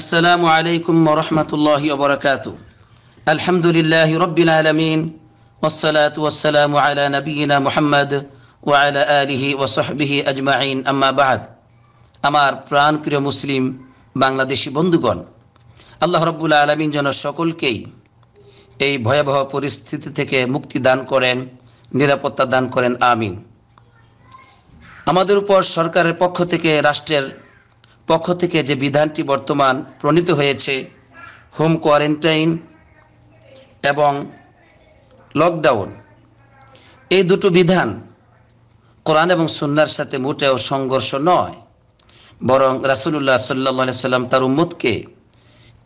আসসালামু আলাইকুম ওরহমতুল্লাহ ওবরাকাত আলহামদুলিল্লাহ রবিল আলমিন ওসলাত ওসালাম আলা নবীনা মোহাম্মদ আলা আলিহি ওসহবিহি আজমাইন আম্মাবাদ আমার প্রাণ প্রিয় মুসলিম বাংলাদেশি বন্ধুগণ আল্লাহ রব্বুল আলমিন যেন সকলকেই এই ভয়াবহ পরিস্থিতি থেকে মুক্তি দান করেন নিরাপত্তা দান করেন আমিন আমাদের উপর সরকারের পক্ষ থেকে রাষ্ট্রের পক্ষ থেকে যে বিধানটি বর্তমান প্রণীত হয়েছে হোম কোয়ারেন্টাইন এবং লকডাউন এই দুটো বিধান কোরআন এবং সুন্নার সাথে মোটেও সংঘর্ষ নয় বরং রাসুল্লাহ সাল্লা সাল্লাম তার উম্মতকে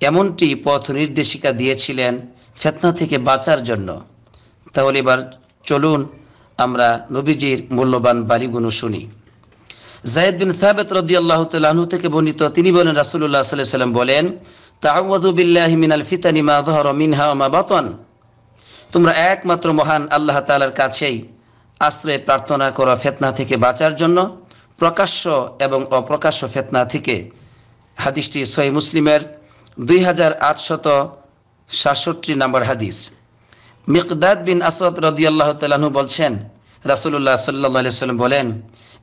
এমনটি পথ নির্দেশিকা দিয়েছিলেন ফেতনা থেকে বাঁচার জন্য তাহলে এবার চলুন আমরা নবীজির মূল্যবান বাড়িগুলো শুনি জায়দ বিন সাবেত রদি আল্লাহ তালু থেকে বর্ণিত তিনি বলেন রাসুল্লাহ সাল্লাহ সাল্লাম বলেন তাহমদু বিল্লাহ মিনাল ফিতানি মা ধর মিনহা মা বাতন তোমরা একমাত্র মহান আল্লাহ তালার কাছেই আশ্রয় প্রার্থনা করা ফেতনা থেকে বাঁচার জন্য প্রকাশ্য এবং অপ্রকাশ্য ফেতনা থেকে হাদিসটি সহি মুসলিমের দুই হাজার আটশত সাতষট্টি নম্বর হাদিস মিকদাদ বিন আসদ আল্লাহ তালু বলছেন রাসুল্লাহ সাল্লাহ সাল্লাম বলেন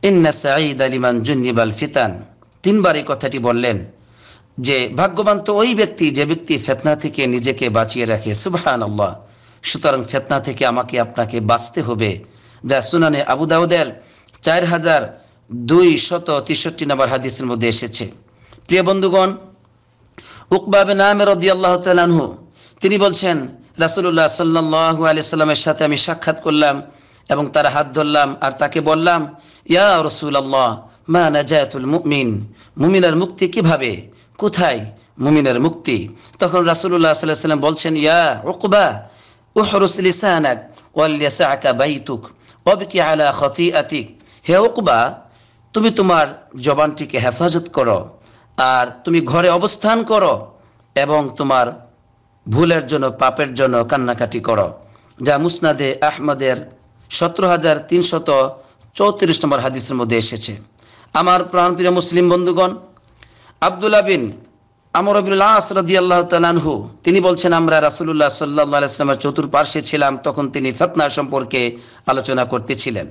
ইন্না সাঈদ আলিমান জুন্নিবাল ফিতান তিনবার এই কথাটি বললেন যে ভাগ্যবান তো ওই ব্যক্তি যে ব্যক্তি ফেতনা থেকে নিজেকে বাঁচিয়ে রাখে সুবহান আল্লাহ সুতরাং ফেতনা থেকে আমাকে আপনাকে বাঁচতে হবে যা সুনানে আবু দাউদের চার হাজার দুই শত তেষট্টি নম্বর হাদিসের মধ্যে এসেছে প্রিয় বন্ধুগণ উকবাবে নামের রদি আল্লাহ তালানহু তিনি বলছেন রাসুল্লাহ সাল্লাহ আলি সাল্লামের সাথে আমি সাক্ষাৎ করলাম এবং তার হাত ধরলাম আর তাকে বললাম ইয়া রসুল আল্লাহ মা নাজায়াতুল মুমিন মুমিনের মুক্তি কিভাবে কোথায় মুমিনের মুক্তি তখন রাসুল্লাহ সাল্লাহ সাল্লাম বলছেন ইয়া উকবা উহরুস লিসানাক ওয়াল ইয়াসাকা বাইতুক অবকি আলা খতি আতিক হে উকবা তুমি তোমার জবানটিকে হেফাজত করো আর তুমি ঘরে অবস্থান করো এবং তোমার ভুলের জন্য পাপের জন্য কান্নাকাটি করো যা মুসনাদে আহমদের সতেরো হাজার তিনশত চৌত্রিশ নম্বর হাদিসের মধ্যে এসেছে আমার প্রাণপ্রিয় মুসলিম বন্ধুগণ আবদুল্লা বিন আমর আল্লাহ তিনি বলছেন আমরা রাসুল্লাহ সাল্লাহ আসলামের চতুর্পার্শ্বে ছিলাম তখন তিনি ফেতনা সম্পর্কে আলোচনা করতেছিলেন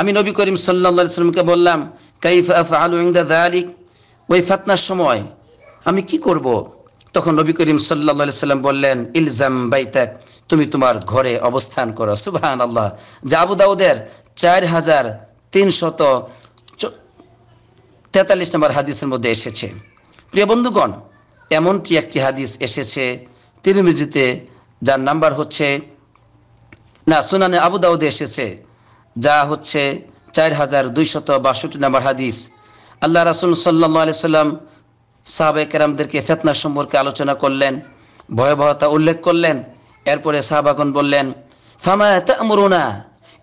আমি নবী করিম সাল্লাহ সাল্লামকে বললাম আলু ওই ফাতনার সময় আমি কি করব তখন নবী করিম সাল্লাহ সাল্লাম বললেন ইলজাম বাইতাক তুমি তোমার ঘরে অবস্থান করো সুবাহান আল্লাহ জাবু দাউদের চার হাজার তিনশত তেতাল্লিশ নম্বর হাদিসের মধ্যে এসেছে প্রিয় বন্ধুগণ এমনটি একটি হাদিস এসেছে তিরুমিজিতে যার নাম্বার হচ্ছে না সুনানে আবু দাউদে এসেছে যা হচ্ছে চার হাজার দুইশত বাষট্টি নম্বর হাদিস আল্লাহ রাসুল সাল্লাহ আলি সাল্লাম সাহাবে কেরামদেরকে ফেতনা সম্পর্কে আলোচনা করলেন ভয়াবহতা উল্লেখ করলেন এরপরে সাহাবাগন বললেন ফামা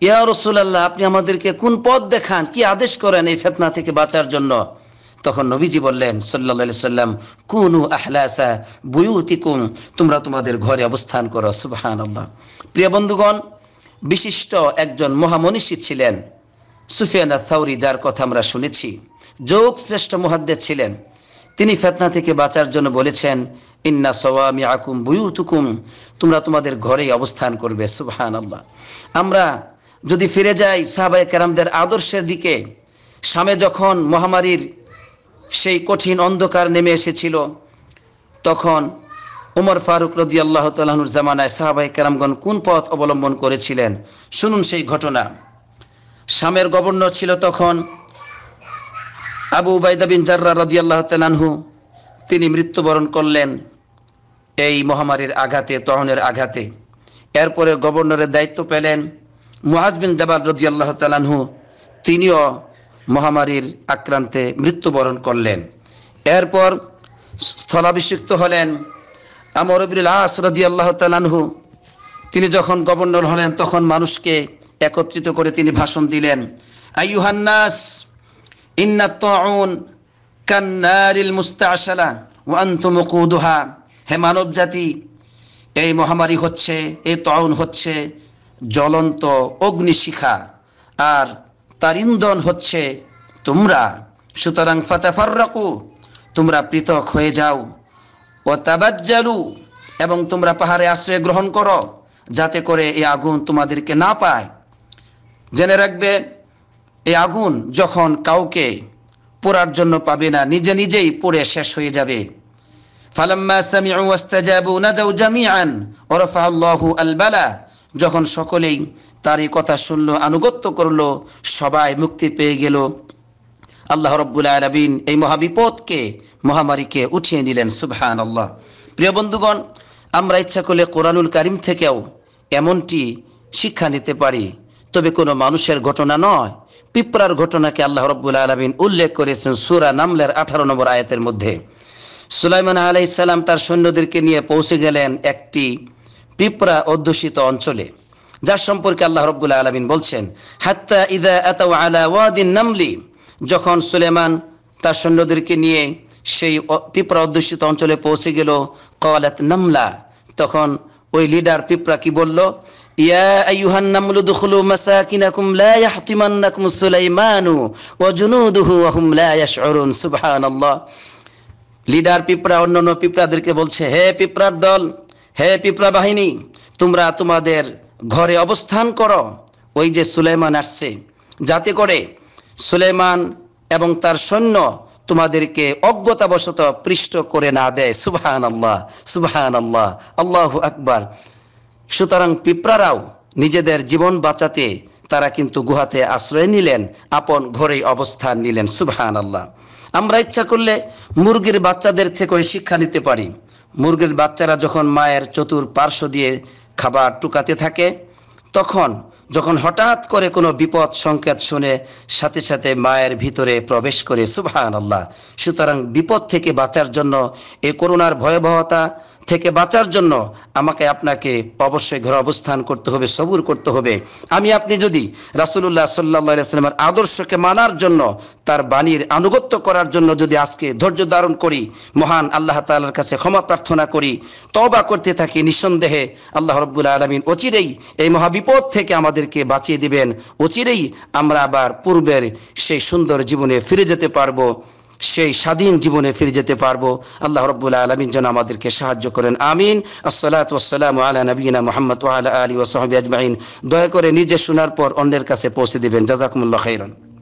ইয়া রসুল্লাহ আপনি আমাদেরকে কোন পথ দেখান কি আদেশ করেন এই ফেতনা থেকে বাঁচার জন্য তখন নবীজি বললেন সাল্লা সাল্লাম কুনু আহলাসা বুয়ুতিকুম তোমরা তোমাদের ঘরে অবস্থান করো সুবাহান আল্লাহ প্রিয় বন্ধুগণ বিশিষ্ট একজন মহামনীষী ছিলেন সুফিয়ানা থাউরি যার কথা আমরা শুনেছি যোগ শ্রেষ্ঠ মহাদ্দের ছিলেন তিনি ফেতনা থেকে বাঁচার জন্য বলেছেন ইন্না সওয়ামি আকুম বুয়ুতুকুম তোমরা তোমাদের ঘরেই অবস্থান করবে সুবহান আল্লাহ আমরা যদি ফিরে যাই সাহাবায় কেরামদের আদর্শের দিকে সামনে যখন মহামারীর সেই কঠিন অন্ধকার নেমে এসেছিল তখন উমর ফারুক রদি আল্লাহ তালাহুর জামানায় সাহাবাই কেরামগণ কোন পথ অবলম্বন করেছিলেন শুনুন সেই ঘটনা স্বামের গভর্নর ছিল তখন আবু উবায়দা বিন জার্রা রাদিয়াল্লাহ আল্লাহ তালানহু তিনি মৃত্যুবরণ করলেন এই মহামারীর আঘাতে তহনের আঘাতে এরপরে গভর্নরের দায়িত্ব পেলেন মুহাজ বিন জাবাল রজি আল্লাহ তালানহু তিনিও মহামারীর আক্রান্তে মৃত্যুবরণ করলেন এরপর স্থলাভিষিক্ত হলেন আমর ইবরুল আস রদি আল্লাহ তালানহু তিনি যখন গভর্নর হলেন তখন মানুষকে একত্রিত করে তিনি ভাষণ দিলেন নাস ইন্না তউন কান্নারিল মুস্তাশালা ওয়ান্তুম কুদুহা হে মানব জাতি এই মহামারী হচ্ছে এই তাউন হচ্ছে জ্বলন্ত অগ্নিশিখা আর তার ইন্ধন হচ্ছে তোমরা সুতরাং ফাতাফাররাকু তোমরা পৃথক হয়ে যাও ও তাবাজ্জালু এবং তোমরা পাহাড়ে আশ্রয় গ্রহণ করো যাতে করে এই আগুন তোমাদেরকে না পায় জেনে রাখবে এই আগুন যখন কাউকে পোড়ার জন্য পাবে না নিজে নিজেই পড়ে শেষ হয়ে যাবে নাজাউ যখন সকলেই তার এই কথা শুনল আনুগত্য করল সবাই মুক্তি পেয়ে গেল আল্লাহ রব্বুল আলবিন এই মহাবিপদকে মহামারীকে উঠিয়ে নিলেন সুবহান আল্লাহ প্রিয় বন্ধুগণ আমরা ইচ্ছা করলে কোরআনুল কারিম থেকেও এমনটি শিক্ষা নিতে পারি তবে কোনো মানুষের ঘটনা নয় পিঁপড়ার ঘটনাকে আল্লাহ রব্বুল আলমিন উল্লেখ করেছেন সুরা নামলের আঠারো নম্বর আয়াতের মধ্যে সুলাইমান আলাই সালাম তার সৈন্যদেরকে নিয়ে পৌঁছে গেলেন একটি পিঁপড়া অধ্যুষিত অঞ্চলে যার সম্পর্কে আল্লাহ রব্বুল আলমিন বলছেন হাত্তা ইদা এত আলা ওয়াদিন নামলি যখন সুলেমান তার সৈন্যদেরকে নিয়ে সেই পিঁপড়া অধ্যুষিত অঞ্চলে পৌঁছে গেল কওয়ালাত নামলা তখন ওই লিডার পিঁপড়া কি বলল يا أيها النمل ادخلوا مساكنكم لا يحطمنكم سليمان وجنوده وهم لا يشعرون سبحان الله লিডার পিঁপড়া অন্যান্য পিঁপড়াদেরকে বলছে হে পিঁপড়ার দল হে পিঁপড়া বাহিনী তোমরা তোমাদের ঘরে অবস্থান করো ওই যে সুলেমান আসছে যাতে করে সুলেমান এবং তার সৈন্য তোমাদেরকে অজ্ঞতাবশত পৃষ্ঠ করে না দেয় সুবাহান আল্লাহ সুবাহান আল্লাহ আল্লাহ আকবার সুতরাং পিঁপড়ারাও নিজেদের জীবন বাঁচাতে তারা কিন্তু গুহাতে আশ্রয় নিলেন আপন ঘরেই অবস্থান নিলেন সুবহান আল্লাহ আমরা ইচ্ছা করলে মুরগির বাচ্চাদের থেকেও শিক্ষা নিতে পারি মুরগির বাচ্চারা যখন মায়ের চতুর পার্শ্ব দিয়ে খাবার টুকাতে থাকে তখন যখন হঠাৎ করে কোনো বিপদ সংকেত শুনে সাথে সাথে মায়ের ভিতরে প্রবেশ করে সুবহান আল্লাহ সুতরাং বিপদ থেকে বাঁচার জন্য এ করোনার ভয়াবহতা থেকে বাঁচার জন্য আমাকে আপনাকে অবশ্যই ঘরে অবস্থান করতে হবে সবুর করতে হবে আমি আপনি যদি রাসুল্লাহ সাল্লা সাল্লামের আদর্শকে মানার জন্য তার বাণীর আনুগত্য করার জন্য যদি আজকে ধৈর্য ধারণ করি মহান আল্লাহ তালার কাছে ক্ষমা প্রার্থনা করি তবা করতে থাকি নিঃসন্দেহে আল্লাহ রব্বুল আলমিন অচিরেই এই মহাবিপদ থেকে আমাদেরকে বাঁচিয়ে দিবেন অচিরেই আমরা আবার পূর্বের সেই সুন্দর জীবনে ফিরে যেতে পারবো সেই স্বাধীন জীবনে ফিরে যেতে পারবো আল্লাহ রব্বুল আলমিন যেন আমাদেরকে সাহায্য করেন আমিন আসসালাত ওসালাম আলা নবীনা মোহাম্মদ আলা আলী ওসহাবি আজমাইন দয়া করে নিজে শোনার পর অন্যের কাছে পৌঁছে দিবেন জাজাকুমুল্লাহ খাইরন